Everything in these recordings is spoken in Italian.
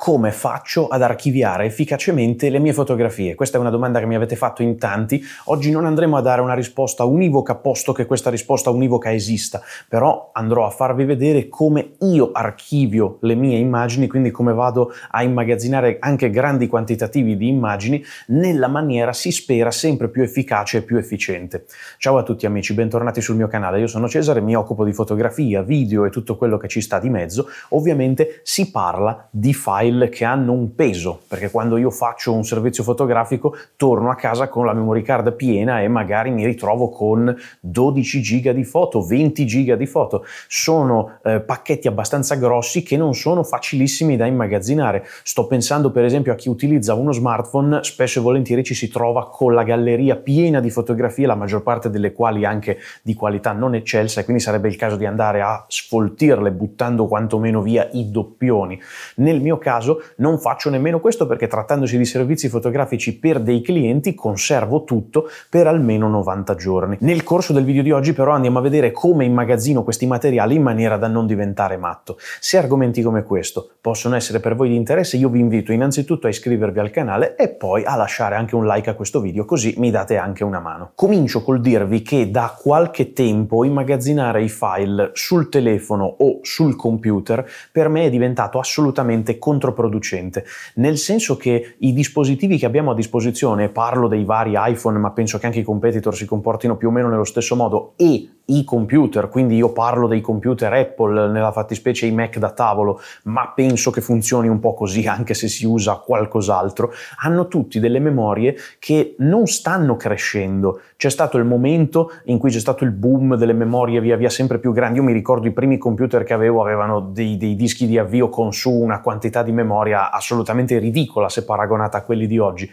come faccio ad archiviare efficacemente le mie fotografie? Questa è una domanda che mi avete fatto in tanti. Oggi non andremo a dare una risposta univoca, posto che questa risposta univoca esista, però andrò a farvi vedere come io archivio le mie immagini, quindi come vado a immagazzinare anche grandi quantitativi di immagini nella maniera, si spera, sempre più efficace e più efficiente. Ciao a tutti amici, bentornati sul mio canale. Io sono Cesare, mi occupo di fotografia, video e tutto quello che ci sta di mezzo. Ovviamente si parla di file file che hanno un peso, perché quando io faccio un servizio fotografico torno a casa con la memory card piena e magari mi ritrovo con 12 giga di foto, 20 giga di foto. Sono eh, pacchetti abbastanza grossi che non sono facilissimi da immagazzinare. Sto pensando per esempio a chi utilizza uno smartphone, spesso e volentieri ci si trova con la galleria piena di fotografie, la maggior parte delle quali anche di qualità non eccelsa, e quindi sarebbe il caso di andare a sfoltirle buttando quantomeno via i doppioni. Nel mio caso caso non faccio nemmeno questo perché trattandosi di servizi fotografici per dei clienti conservo tutto per almeno 90 giorni. Nel corso del video di oggi però andiamo a vedere come immagazzino questi materiali in maniera da non diventare matto. Se argomenti come questo possono essere per voi di interesse io vi invito innanzitutto a iscrivervi al canale e poi a lasciare anche un like a questo video così mi date anche una mano. Comincio col dirvi che da qualche tempo immagazzinare i file sul telefono o sul computer per me è diventato assolutamente controllato controproducente, nel senso che i dispositivi che abbiamo a disposizione, parlo dei vari iPhone, ma penso che anche i competitor si comportino più o meno nello stesso modo, e i computer, quindi io parlo dei computer Apple, nella fattispecie i Mac da tavolo, ma penso che funzioni un po' così anche se si usa qualcos'altro, hanno tutti delle memorie che non stanno crescendo. C'è stato il momento in cui c'è stato il boom delle memorie via via sempre più grandi. Io mi ricordo i primi computer che avevo avevano dei, dei dischi di avvio con su una quantità di memoria assolutamente ridicola se paragonata a quelli di oggi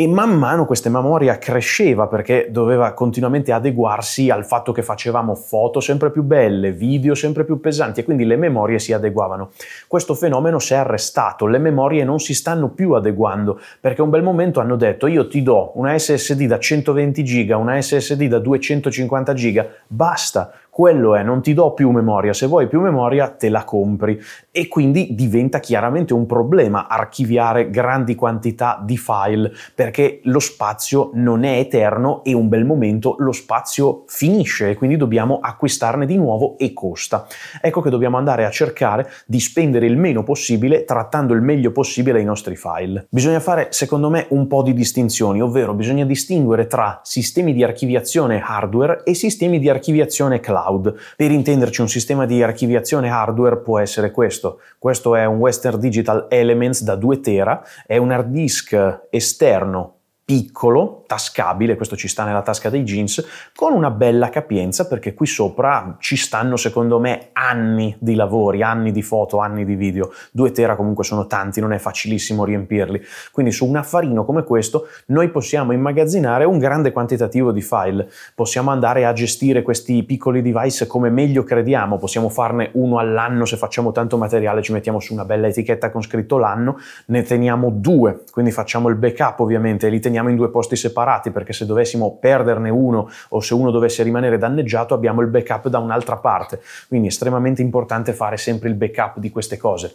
e man mano questa memoria cresceva perché doveva continuamente adeguarsi al fatto che facevamo foto sempre più belle, video sempre più pesanti e quindi le memorie si adeguavano. Questo fenomeno si è arrestato, le memorie non si stanno più adeguando perché un bel momento hanno detto io ti do una SSD da 120 giga, una SSD da 250 giga, basta, quello è non ti do più memoria, se vuoi più memoria te la compri e quindi diventa chiaramente un problema archiviare grandi quantità di file perché lo spazio non è eterno e un bel momento lo spazio finisce e quindi dobbiamo acquistarne di nuovo e costa. Ecco che dobbiamo andare a cercare di spendere il meno possibile trattando il meglio possibile i nostri file. Bisogna fare secondo me un po' di distinzioni, ovvero bisogna distinguere tra sistemi di archiviazione hardware e sistemi di archiviazione cloud cloud. Per intenderci un sistema di archiviazione hardware può essere questo. Questo è un Western Digital Elements da 2 tera, è un hard disk esterno piccolo, tascabile, questo ci sta nella tasca dei jeans, con una bella capienza perché qui sopra ci stanno secondo me anni di lavori, anni di foto, anni di video, due tera comunque sono tanti, non è facilissimo riempirli, quindi su un affarino come questo noi possiamo immagazzinare un grande quantitativo di file, possiamo andare a gestire questi piccoli device come meglio crediamo, possiamo farne uno all'anno se facciamo tanto materiale, ci mettiamo su una bella etichetta con scritto l'anno, ne teniamo due, quindi facciamo il backup ovviamente e li teniamo teniamo in due posti separati perché se dovessimo perderne uno o se uno dovesse rimanere danneggiato abbiamo il backup da un'altra parte. Quindi è estremamente importante fare sempre il backup di queste cose.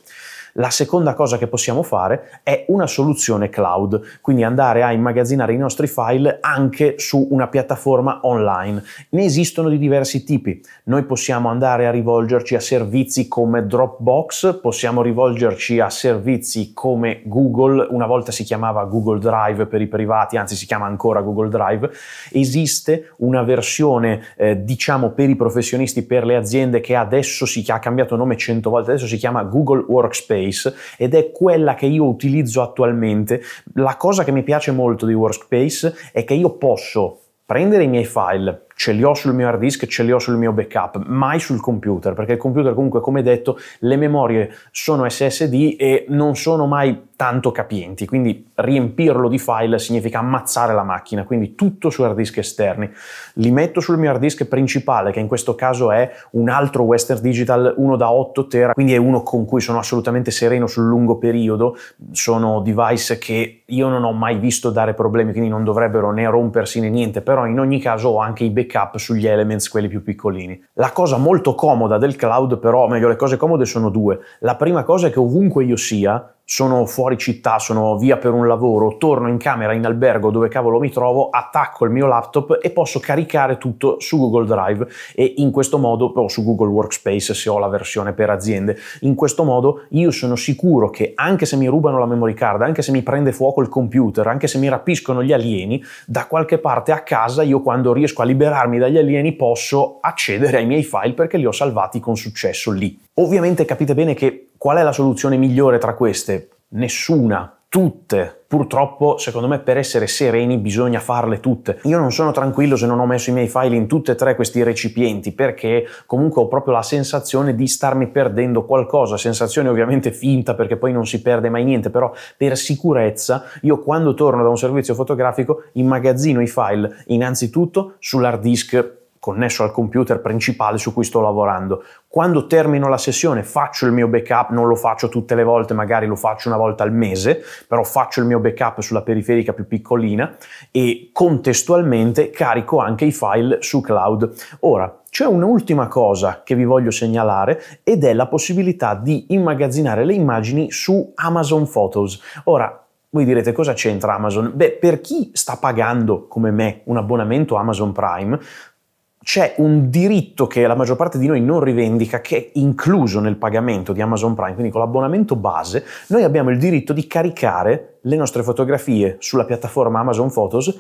La seconda cosa che possiamo fare è una soluzione cloud, quindi andare a immagazzinare i nostri file anche su una piattaforma online. Ne esistono di diversi tipi. Noi possiamo andare a rivolgerci a servizi come Dropbox, possiamo rivolgerci a servizi come Google, una volta si chiamava Google Drive per i privati, anzi si chiama ancora Google Drive. Esiste una versione, eh, diciamo, per i professionisti, per le aziende che adesso si ha cambiato nome 100 volte, adesso si chiama Google Workspace Workspace ed è quella che io utilizzo attualmente. La cosa che mi piace molto di Workspace è che io posso prendere i miei file ce li ho sul mio hard disk, ce li ho sul mio backup, mai sul computer, perché il computer comunque, come detto, le memorie sono SSD e non sono mai tanto capienti, quindi riempirlo di file significa ammazzare la macchina, quindi tutto su hard disk esterni. Li metto sul mio hard disk principale, che in questo caso è un altro Western Digital, uno da 8 tera, quindi è uno con cui sono assolutamente sereno sul lungo periodo, sono device che io non ho mai visto dare problemi, quindi non dovrebbero né rompersi né niente, però in ogni caso ho anche i backup backup sugli elements, quelli più piccolini. La cosa molto comoda del cloud però, o meglio le cose comode sono due. La prima cosa è che ovunque io sia, sono fuori città, sono via per un lavoro, torno in camera, in albergo, dove cavolo mi trovo, attacco il mio laptop e posso caricare tutto su Google Drive e in questo modo, o su Google Workspace se ho la versione per aziende, in questo modo io sono sicuro che anche se mi rubano la memory card, anche se mi prende fuoco il computer, anche se mi rapiscono gli alieni, da qualche parte a casa io quando riesco a liberarmi dagli alieni posso accedere ai miei file perché li ho salvati con successo lì. Ovviamente capite bene che Qual è la soluzione migliore tra queste? Nessuna, tutte. Purtroppo, secondo me, per essere sereni bisogna farle tutte. Io non sono tranquillo se non ho messo i miei file in tutte e tre questi recipienti, perché comunque ho proprio la sensazione di starmi perdendo qualcosa, sensazione ovviamente finta perché poi non si perde mai niente, però per sicurezza io quando torno da un servizio fotografico immagazzino i file innanzitutto sull'hard disk connesso al computer principale su cui sto lavorando. Quando termino la sessione faccio il mio backup, non lo faccio tutte le volte, magari lo faccio una volta al mese, però faccio il mio backup sulla periferica più piccolina e contestualmente carico anche i file su cloud. Ora, c'è un'ultima cosa che vi voglio segnalare ed è la possibilità di immagazzinare le immagini su Amazon Photos. Ora, voi direte cosa c'entra Amazon? Beh, per chi sta pagando come me un abbonamento Amazon Prime, c'è un diritto che la maggior parte di noi non rivendica, che è incluso nel pagamento di Amazon Prime, quindi con l'abbonamento base, noi abbiamo il diritto di caricare le nostre fotografie sulla piattaforma Amazon Photos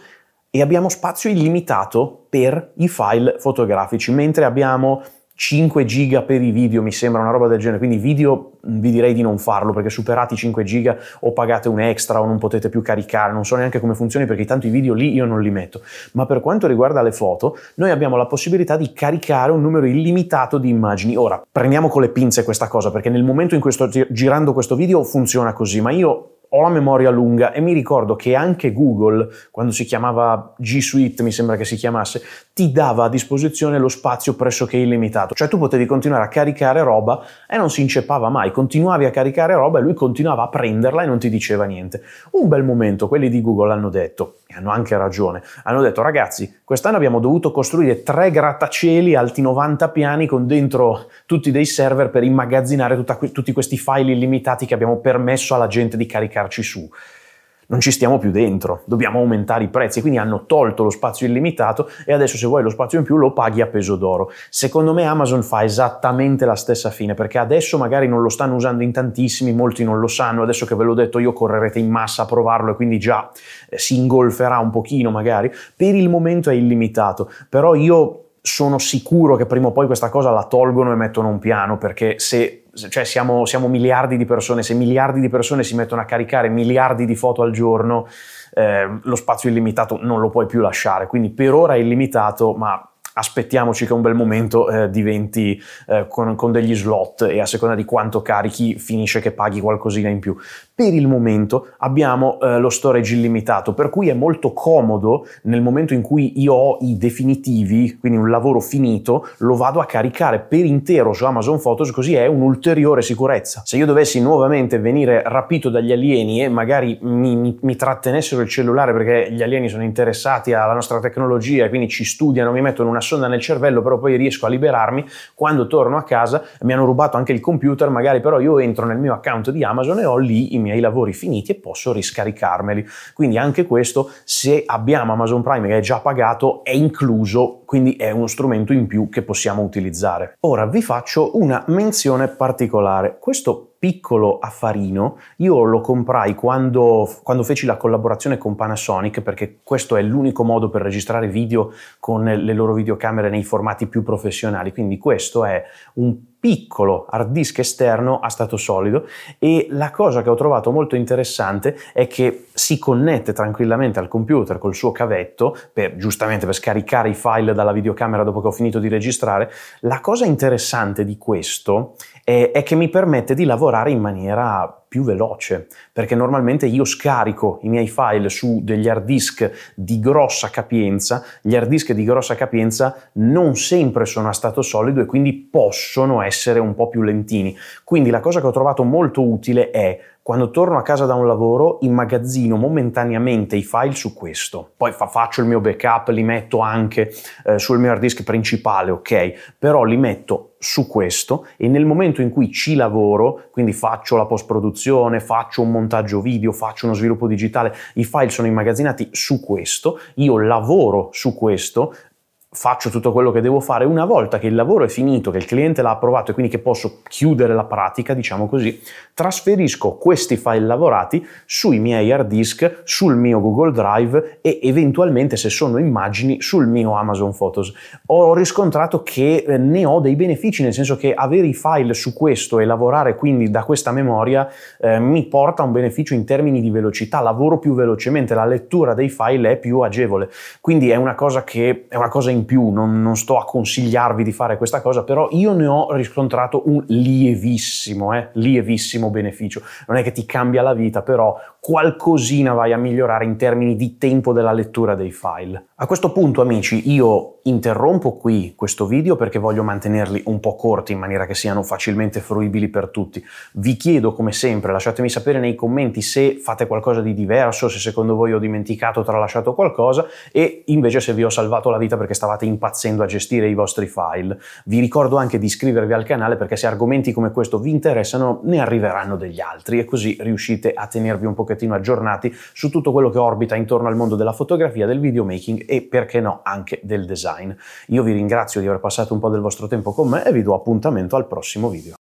e abbiamo spazio illimitato per i file fotografici, mentre abbiamo 5 giga per i video, mi sembra una roba del genere, quindi video vi direi di non farlo perché superati i 5 giga o pagate un extra o non potete più caricare, non so neanche come funzioni perché tanto i video lì io non li metto. Ma per quanto riguarda le foto, noi abbiamo la possibilità di caricare un numero illimitato di immagini. Ora, prendiamo con le pinze questa cosa perché nel momento in cui sto girando questo video funziona così, ma io ho la memoria lunga e mi ricordo che anche Google, quando si chiamava G Suite, mi sembra che si chiamasse, ti dava a disposizione lo spazio pressoché illimitato, cioè tu potevi continuare a caricare roba e non si inceppava mai, continuavi a caricare roba e lui continuava a prenderla e non ti diceva niente. Un bel momento, quelli di Google hanno detto, e hanno anche ragione, hanno detto ragazzi, quest'anno abbiamo dovuto costruire tre grattacieli alti 90 piani con dentro tutti dei server per immagazzinare que- tutti questi file illimitati che abbiamo permesso alla gente di caricare cascarci su, non ci stiamo più dentro, dobbiamo aumentare i prezzi, quindi hanno tolto lo spazio illimitato e adesso se vuoi lo spazio in più lo paghi a peso d'oro. Secondo me Amazon fa esattamente la stessa fine, perché adesso magari non lo stanno usando in tantissimi, molti non lo sanno, adesso che ve l'ho detto io correrete in massa a provarlo e quindi già eh, si ingolferà un pochino magari, per il momento è illimitato, però io sono sicuro che prima o poi questa cosa la tolgono e mettono un piano, perché se cioè siamo, siamo miliardi di persone, se miliardi di persone si mettono a caricare miliardi di foto al giorno, eh, lo spazio illimitato non lo puoi più lasciare, quindi per ora è illimitato, ma aspettiamoci che un bel momento eh, diventi eh, con, con, degli slot e a seconda di quanto carichi finisce che paghi qualcosina in più. Per il momento abbiamo eh, lo storage illimitato, per cui è molto comodo nel momento in cui io ho i definitivi, quindi un lavoro finito, lo vado a caricare per intero su Amazon Photos, così è un'ulteriore sicurezza. Se io dovessi nuovamente venire rapito dagli alieni e magari mi, mi, mi trattenessero il cellulare perché gli alieni sono interessati alla nostra tecnologia, quindi ci studiano, mi mettono una sonda nel cervello, però poi riesco a liberarmi, quando torno a casa mi hanno rubato anche il computer, magari però io entro nel mio account di Amazon e ho lì i miei lavori finiti e posso riscaricarmeli. Quindi anche questo, se abbiamo Amazon Prime che è già pagato, è incluso, quindi è uno strumento in più che possiamo utilizzare. Ora vi faccio una menzione particolare. Questo piccolo affarino, io lo comprai quando, quando, feci la collaborazione con Panasonic perché questo è l'unico modo per registrare video con le loro videocamere nei formati più professionali, quindi questo è un piccolo hard disk esterno a stato solido e la cosa che ho trovato molto interessante è che si connette tranquillamente al computer col suo cavetto per giustamente per scaricare i file dalla videocamera dopo che ho finito di registrare. La cosa interessante di questo è, è che mi permette di lavorare in maniera più veloce, perché normalmente io scarico i miei file su degli hard disk di grossa capienza, gli hard disk di grossa capienza non sempre sono a stato solido e quindi possono essere un po' più lentini. Quindi la cosa che ho trovato molto utile è quando torno a casa da un lavoro, immagazzino momentaneamente i file su questo. Poi fa, faccio il mio backup, li metto anche eh, sul mio hard disk principale, ok? Però li metto su questo e nel momento in cui ci lavoro, quindi faccio la post produzione, faccio un montaggio video, faccio uno sviluppo digitale, i file sono immagazzinati su questo, io lavoro su questo, faccio tutto quello che devo fare una volta che il lavoro è finito, che il cliente l'ha approvato e quindi che posso chiudere la pratica, diciamo così, trasferisco questi file lavorati sui miei hard disk, sul mio Google Drive e eventualmente se sono immagini sul mio Amazon Photos. Ho riscontrato che eh, ne ho dei benefici, nel senso che avere i file su questo e lavorare quindi da questa memoria eh, mi porta a un beneficio in termini di velocità, lavoro più velocemente, la lettura dei file è più agevole. Quindi è una cosa che è una cosa importante in più, non, non, sto a consigliarvi di fare questa cosa, però io ne ho riscontrato un lievissimo, eh, lievissimo beneficio. Non è che ti cambia la vita, però qualcosina vai a migliorare in termini di tempo della lettura dei file. A questo punto, amici, io interrompo qui questo video perché voglio mantenerli un po' corti in maniera che siano facilmente fruibili per tutti. Vi chiedo come sempre, lasciatemi sapere nei commenti se fate qualcosa di diverso, se secondo voi ho dimenticato o tralasciato qualcosa e invece se vi ho salvato la vita perché stavate impazzendo a gestire i vostri file. Vi ricordo anche di iscrivervi al canale perché se argomenti come questo vi interessano ne arriveranno degli altri e così riuscite a tenervi un pochettino aggiornati su tutto quello che orbita intorno al mondo della fotografia, del videomaking e perché no anche del design design. Io vi ringrazio di aver passato un po' del vostro tempo con me e vi do appuntamento al prossimo video.